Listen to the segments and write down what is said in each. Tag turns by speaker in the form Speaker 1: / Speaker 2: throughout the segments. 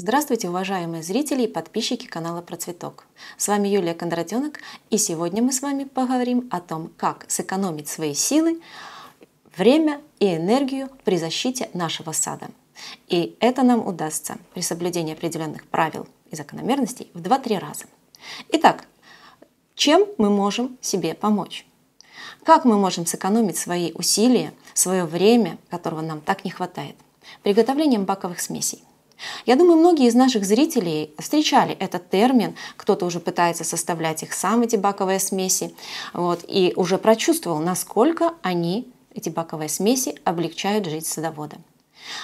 Speaker 1: Здравствуйте, уважаемые зрители и подписчики канала Процветок. С вами Юлия Кондратенок, и сегодня мы с вами поговорим о том, как сэкономить свои силы, время и энергию при защите нашего сада. И это нам удастся при соблюдении определенных правил и закономерностей в 2-3 раза. Итак, чем мы можем себе помочь? Как мы можем сэкономить свои усилия, свое время, которого нам так не хватает? Приготовлением баковых смесей – я думаю, многие из наших зрителей встречали этот термин, кто-то уже пытается составлять их сам, эти баковые смеси, вот, и уже прочувствовал, насколько они, эти баковые смеси, облегчают жизнь садовода.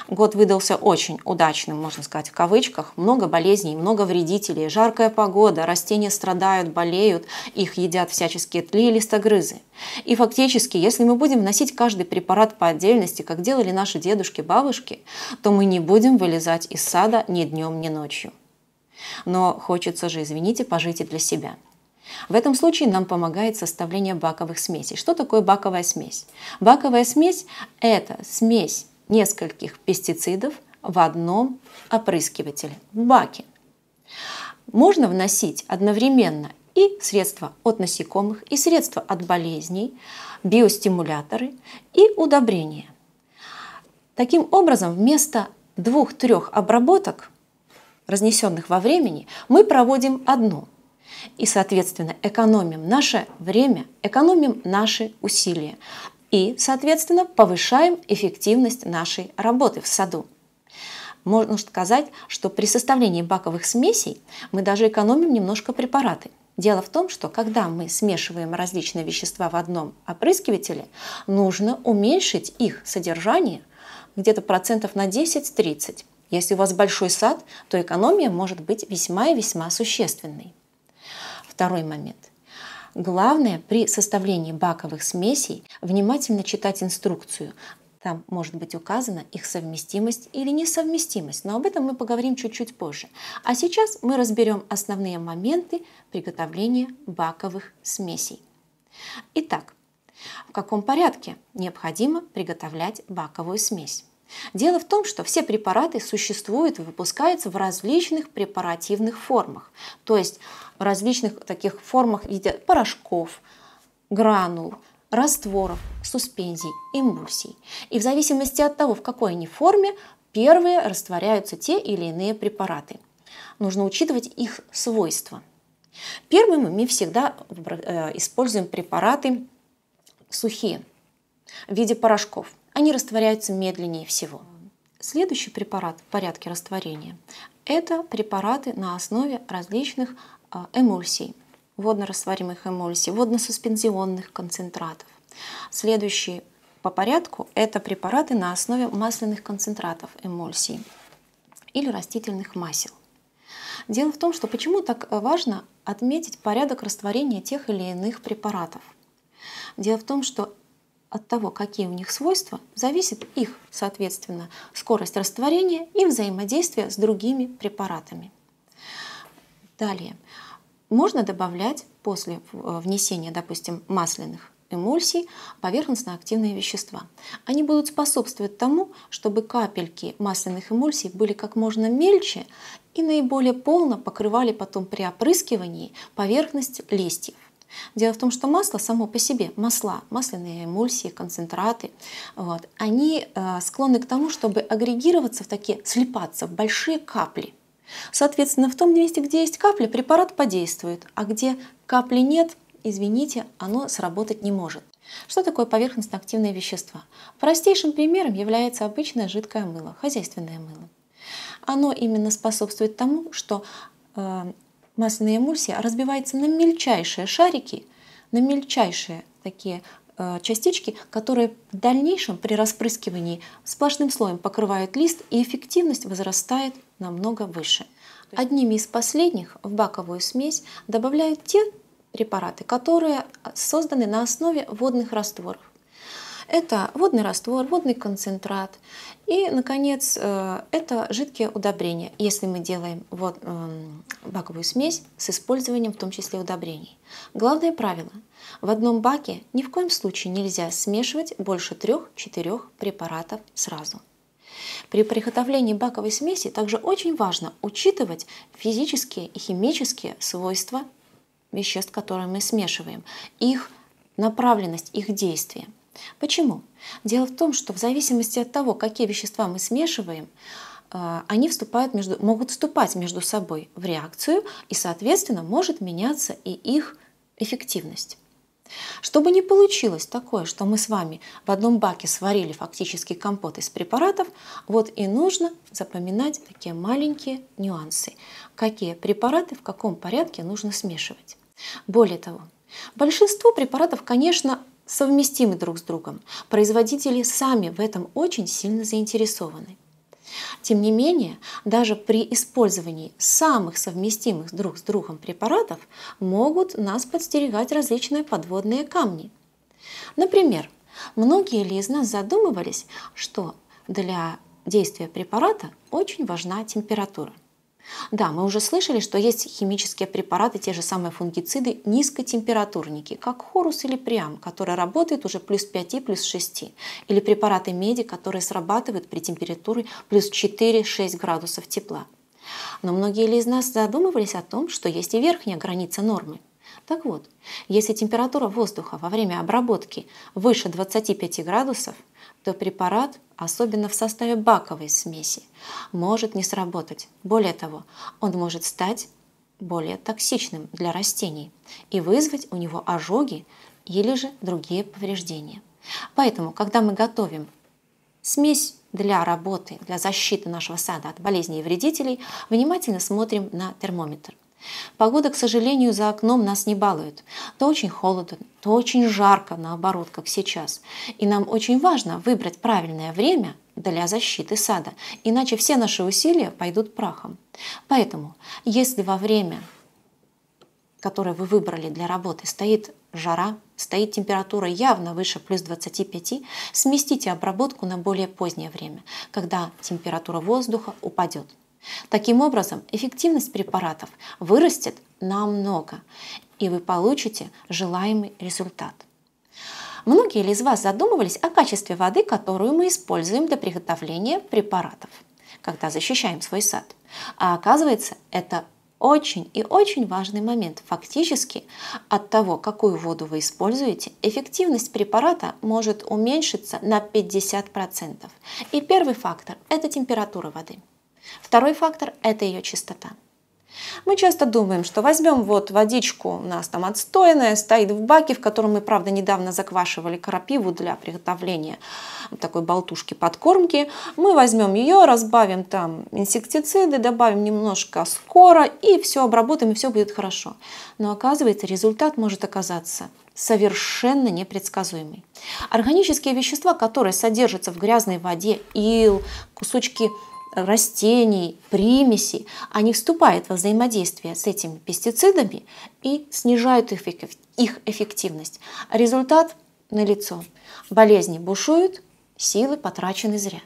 Speaker 1: Год выдался очень удачным, можно сказать, в кавычках. Много болезней, много вредителей, жаркая погода, растения страдают, болеют, их едят всяческие тли и листогрызы. И фактически, если мы будем вносить каждый препарат по отдельности, как делали наши дедушки, бабушки, то мы не будем вылезать из сада ни днем, ни ночью. Но хочется же, извините, пожить и для себя. В этом случае нам помогает составление баковых смесей. Что такое баковая смесь? Баковая смесь – это смесь нескольких пестицидов в одном опрыскивателе, в баке. Можно вносить одновременно и средства от насекомых, и средства от болезней, биостимуляторы и удобрения. Таким образом, вместо двух-трех обработок, разнесенных во времени, мы проводим одну. И, соответственно, экономим наше время, экономим наши усилия и, соответственно, повышаем эффективность нашей работы в саду. Можно сказать, что при составлении баковых смесей мы даже экономим немножко препараты. Дело в том, что когда мы смешиваем различные вещества в одном опрыскивателе, нужно уменьшить их содержание где-то процентов на 10-30. Если у вас большой сад, то экономия может быть весьма и весьма существенной. Второй момент. Главное при составлении баковых смесей внимательно читать инструкцию. Там может быть указана их совместимость или несовместимость, но об этом мы поговорим чуть-чуть позже. А сейчас мы разберем основные моменты приготовления баковых смесей. Итак, в каком порядке необходимо приготовлять баковую смесь? Дело в том, что все препараты существуют и выпускаются в различных препаративных формах, то есть в различных таких формах в виде порошков, гранул, растворов, суспензий, эмульсий. И в зависимости от того, в какой они форме, первые растворяются те или иные препараты. Нужно учитывать их свойства. Первыми мы всегда э, используем препараты сухие в виде порошков – они растворяются медленнее всего. Следующий препарат в порядке растворения – это препараты на основе различных а, эмульсий, воднорастворимых эмульсий, водно-суспензионных концентратов. Следующий по порядку – это препараты на основе масляных концентратов эмульсий или растительных масел. Дело в том, что почему так важно отметить порядок растворения тех или иных препаратов. Дело в том, что от того, какие у них свойства, зависит их, соответственно, скорость растворения и взаимодействие с другими препаратами. Далее. Можно добавлять после э, внесения, допустим, масляных эмульсий поверхностно-активные вещества. Они будут способствовать тому, чтобы капельки масляных эмульсий были как можно мельче и наиболее полно покрывали потом при опрыскивании поверхность листьев. Дело в том, что масло само по себе, масла, масляные эмульсии, концентраты, вот, они э, склонны к тому, чтобы агрегироваться в такие, слипаться в большие капли. Соответственно, в том месте, где есть капля, препарат подействует, а где капли нет, извините, оно сработать не может. Что такое поверхностно-активные вещества? Простейшим примером является обычное жидкое мыло, хозяйственное мыло. Оно именно способствует тому, что э, масляная эмульсия а разбивается на мельчайшие шарики, на мельчайшие такие э, частички, которые в дальнейшем при распрыскивании сплошным слоем покрывают лист, и эффективность возрастает намного выше. Одними из последних в баковую смесь добавляют те препараты, которые э, созданы на основе водных растворов. Это водный раствор, водный концентрат. И, наконец, э, это жидкие удобрения, если мы делаем вот, эм, баковую смесь с использованием в том числе удобрений. Главное правило. В одном баке ни в коем случае нельзя смешивать больше трех-четырех препаратов сразу. При приготовлении баковой смеси также очень важно учитывать физические и химические свойства веществ, которые мы смешиваем, их направленность, их действие – Почему? Дело в том, что в зависимости от того, какие вещества мы смешиваем, а, они вступают между, могут вступать между собой в реакцию, и, соответственно, может меняться и их эффективность. Чтобы не получилось такое, что мы с вами в одном баке сварили фактически компот из препаратов, вот и нужно запоминать такие маленькие нюансы, какие препараты в каком порядке нужно смешивать. Более того, большинство препаратов, конечно, совместимы друг с другом. Производители сами в этом очень сильно заинтересованы. Тем не менее, даже при использовании самых совместимых друг с другом препаратов могут нас подстерегать различные подводные камни. Например, многие ли из нас задумывались, что для действия препарата очень важна температура. Да, мы уже слышали, что есть химические препараты, те же самые фунгициды, низкотемпературники, как хорус или приам, который работает уже плюс 5, плюс 6. Или препараты меди, которые срабатывают при температуре плюс 4-6 градусов тепла. Но многие ли из нас задумывались о том, что есть и верхняя граница нормы? Так вот, если температура воздуха во время обработки выше 25 градусов – то препарат, особенно в составе баковой смеси, может не сработать. Более того, он может стать более токсичным для растений и вызвать у него ожоги или же другие повреждения. Поэтому, когда мы готовим смесь для работы, для защиты нашего сада от болезней и вредителей, внимательно смотрим на термометр. Погода, к сожалению, за окном нас не балует. То очень холодно, то очень жарко, наоборот, как сейчас. И нам очень важно выбрать правильное время для защиты сада, иначе все наши усилия пойдут прахом. Поэтому, если во время, которое вы выбрали для работы, стоит жара, стоит температура явно выше плюс 25, сместите обработку на более позднее время, когда температура воздуха упадет. Таким образом, эффективность препаратов вырастет намного, и вы получите желаемый результат. Многие ли из вас задумывались о качестве воды, которую мы используем для приготовления препаратов, когда защищаем свой сад? А оказывается, это очень и очень важный момент. Фактически от того, какую воду вы используете, эффективность препарата может уменьшиться на 50%. И первый фактор – это температура воды. Второй фактор – это ее чистота. Мы часто думаем, что возьмем вот водичку, у нас там отстойная, стоит в баке, в котором мы, правда, недавно заквашивали крапиву для приготовления такой болтушки-подкормки. Мы возьмем ее, разбавим там инсектициды, добавим немножко скоро и все обработаем, и все будет хорошо. Но оказывается, результат может оказаться совершенно непредсказуемый. Органические вещества, которые содержатся в грязной воде, ил, кусочки растений, примесей, а они вступают во взаимодействие с этими пестицидами и снижают их, их эффективность. Результат налицо. Болезни бушуют, силы потрачены зря.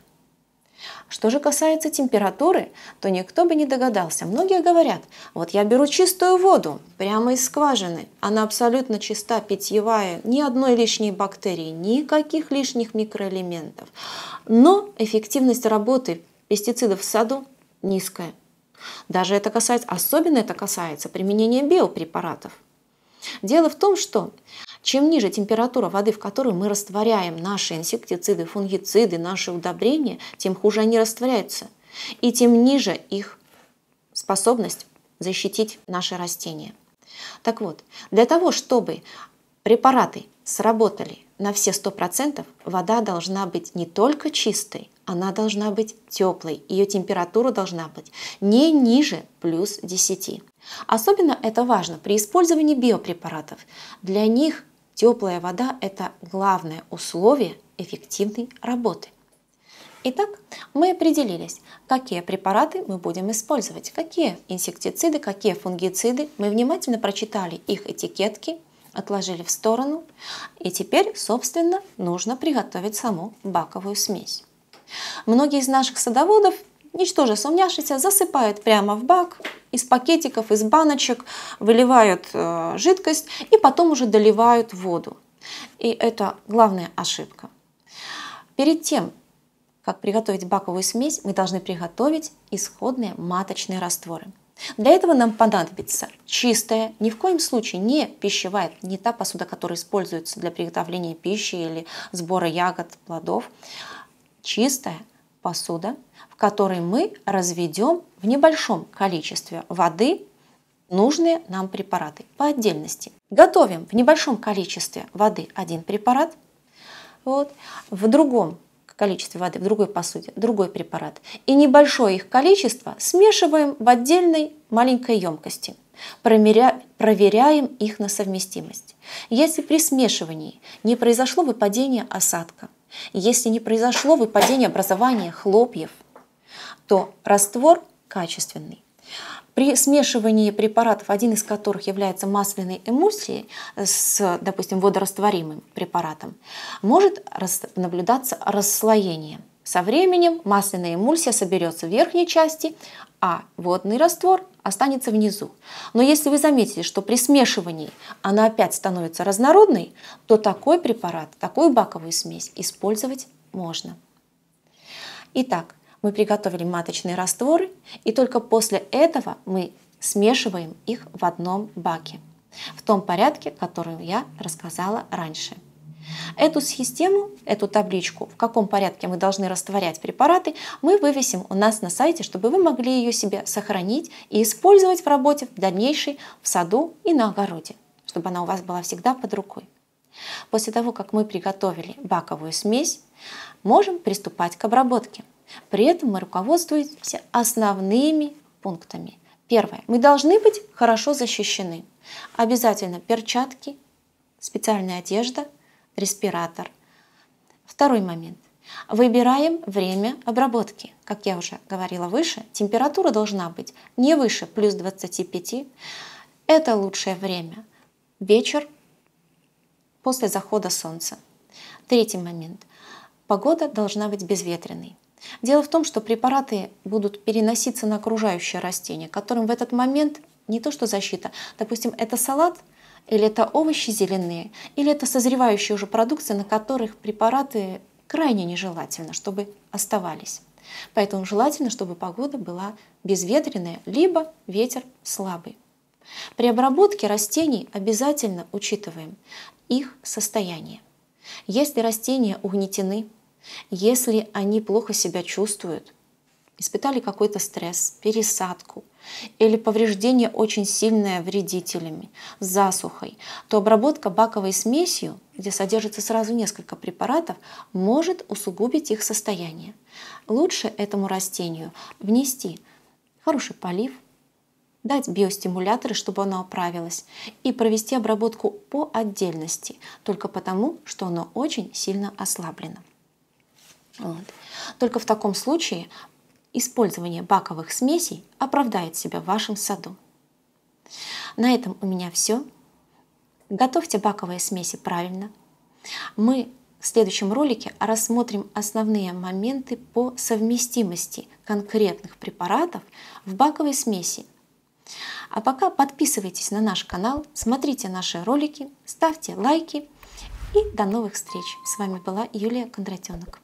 Speaker 1: Что же касается температуры, то никто бы не догадался. Многие говорят, вот я беру чистую воду прямо из скважины, она абсолютно чиста, питьевая, ни одной лишней бактерии, никаких лишних микроэлементов. Но эффективность работы пестицидов в саду низкая. Даже это касается, особенно это касается применения биопрепаратов. Дело в том, что чем ниже температура воды, в которой мы растворяем наши инсектициды, фунгициды, наши удобрения, тем хуже они растворяются. И тем ниже их способность защитить наши растения. Так вот, для того, чтобы Препараты сработали. На все 100% вода должна быть не только чистой, она должна быть теплой, ее температура должна быть не ниже плюс 10. Особенно это важно при использовании биопрепаратов. Для них теплая вода – это главное условие эффективной работы. Итак, мы определились, какие препараты мы будем использовать, какие инсектициды, какие фунгициды. Мы внимательно прочитали их этикетки, отложили в сторону. И теперь, собственно, нужно приготовить саму баковую смесь. Многие из наших садоводов, ничтоже сумняшися, засыпают прямо в бак, из пакетиков, из баночек, выливают э, жидкость и потом уже доливают воду. И это главная ошибка. Перед тем, как приготовить баковую смесь, мы должны приготовить исходные маточные растворы. Для этого нам понадобится чистая, ни в коем случае не пищевая, не та посуда, которая используется для приготовления пищи или сбора ягод, плодов, чистая посуда, в которой мы разведем в небольшом количестве воды нужные нам препараты по отдельности. Готовим в небольшом количестве воды один препарат, вот, в другом количестве воды в другой посуде, другой препарат. И небольшое их количество смешиваем в отдельной маленькой емкости. Промеря... Проверяем их на совместимость. Если при смешивании не произошло выпадение осадка, если не произошло выпадение образования хлопьев, то раствор качественный. При смешивании препаратов, один из которых является масляной эмульсией с, допустим, водорастворимым препаратом, может наблюдаться расслоение. Со временем масляная эмульсия соберется в верхней части, а водный раствор останется внизу. Но если вы заметите, что при смешивании она опять становится разнородной, то такой препарат, такую баковую смесь использовать можно. Итак, мы приготовили маточный раствор, и только после этого мы смешиваем их в одном баке, в том порядке, который я рассказала раньше. Эту систему, эту табличку, в каком порядке мы должны растворять препараты, мы вывесим у нас на сайте, чтобы вы могли ее себе сохранить и использовать в работе в дальнейшей в саду и на огороде, чтобы она у вас была всегда под рукой. После того, как мы приготовили баковую смесь, можем приступать к обработке. При этом мы руководствуемся основными пунктами. Первое. Мы должны быть хорошо защищены. Обязательно перчатки, специальная одежда, респиратор. Второй момент. Выбираем время обработки. Как я уже говорила выше, температура должна быть не выше плюс 25. Это лучшее время. Вечер после захода солнца. Третий момент. Погода должна быть безветренной. Дело в том, что препараты будут переноситься на окружающее растение, которым в этот момент не то что защита. Допустим, это салат, или это овощи зеленые, или это созревающие уже продукции, на которых препараты крайне нежелательно, чтобы оставались. Поэтому желательно, чтобы погода была безветренная, либо ветер слабый. При обработке растений обязательно учитываем их состояние. Если растения угнетены, если они плохо себя чувствуют, испытали какой-то стресс, пересадку или повреждение очень сильное вредителями, засухой, то обработка баковой смесью, где содержится сразу несколько препаратов, может усугубить их состояние. Лучше этому растению внести хороший полив, дать биостимуляторы, чтобы оно оправилось, и провести обработку по отдельности, только потому, что оно очень сильно ослаблено. Вот. Только в таком случае использование баковых смесей оправдает себя в вашем саду. На этом у меня все. Готовьте баковые смеси правильно. Мы в следующем ролике рассмотрим основные моменты по совместимости конкретных препаратов в баковой смеси. А пока подписывайтесь на наш канал, смотрите наши ролики, ставьте лайки и до новых встреч. С вами была Юлия Кондратенок.